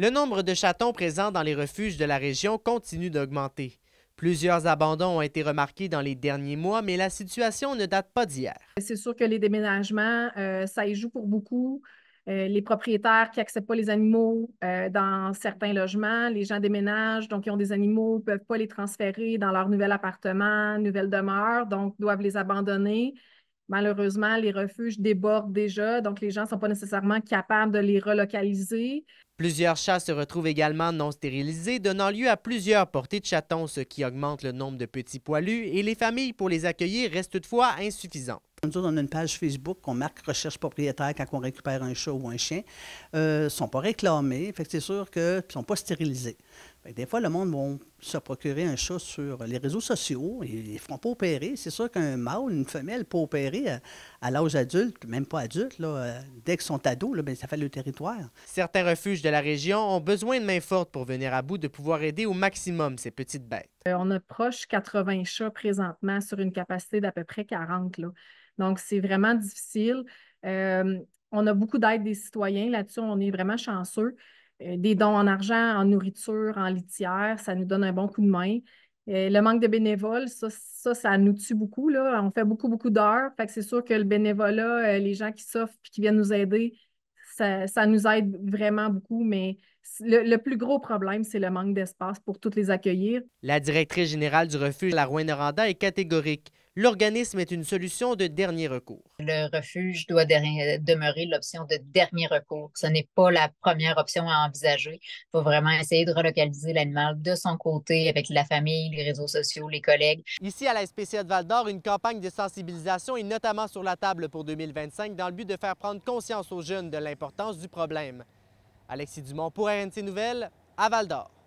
Le nombre de chatons présents dans les refuges de la région continue d'augmenter. Plusieurs abandons ont été remarqués dans les derniers mois, mais la situation ne date pas d'hier. C'est sûr que les déménagements, euh, ça y joue pour beaucoup. Euh, les propriétaires qui n'acceptent pas les animaux euh, dans certains logements, les gens déménagent, donc ils ont des animaux, ne peuvent pas les transférer dans leur nouvel appartement, nouvelle demeure, donc doivent les abandonner. Malheureusement, les refuges débordent déjà, donc les gens ne sont pas nécessairement capables de les relocaliser. Plusieurs chats se retrouvent également non stérilisés, donnant lieu à plusieurs portées de chatons, ce qui augmente le nombre de petits poilus, et les familles pour les accueillir restent toutefois insuffisantes. Nous on a une page Facebook qu'on marque recherche propriétaire quand on récupère un chat ou un chien. Euh, ils ne sont pas réclamés, c'est sûr qu'ils ne sont pas stérilisés. des fois, le monde va se procurer un chat sur les réseaux sociaux, ils ne feront pas opérer. C'est sûr qu'un mâle, une femelle, pour opérer, à l'âge adulte, même pas adulte, là, euh, dès qu'ils sont ados, là, ben, ça fait le territoire. Certains refuges de la région ont besoin de main forte pour venir à bout de pouvoir aider au maximum ces petites bêtes. Euh, on on approche 80 chats présentement sur une capacité d'à peu près 40. Là. Donc, c'est vraiment difficile. Euh, on a beaucoup d'aide des citoyens là-dessus. On est vraiment chanceux. des dons en argent, en nourriture, en litière, ça nous donne un bon coup de main. Euh, le manque de bénévoles, ça, ça, nous tue beaucoup. Là. On fait beaucoup, beaucoup d'heures. Fait que c'est sûr que le bénévolat, euh, les gens qui s'offrent et qui viennent nous aider, ça, nous aide vraiment beaucoup. Mais le, plus gros problème, c'est le manque d'espace pour toutes les accueillir. La directrice générale du refuge La rouen noranda est catégorique l'organisme est une solution de dernier recours. Le refuge doit demeurer l'option de dernier recours. Ce n'est pas la première option à envisager. Il faut vraiment essayer de relocaliser l'animal de son côté avec la famille, les réseaux sociaux, les collègues. Ici, à la SPCA de Val-d'Or, une campagne de sensibilisation est notamment sur la table pour 2025 dans le but de faire prendre conscience aux jeunes de l'importance du problème. Alexis Dumont pour RNC Nouvelles, à Val-d'Or.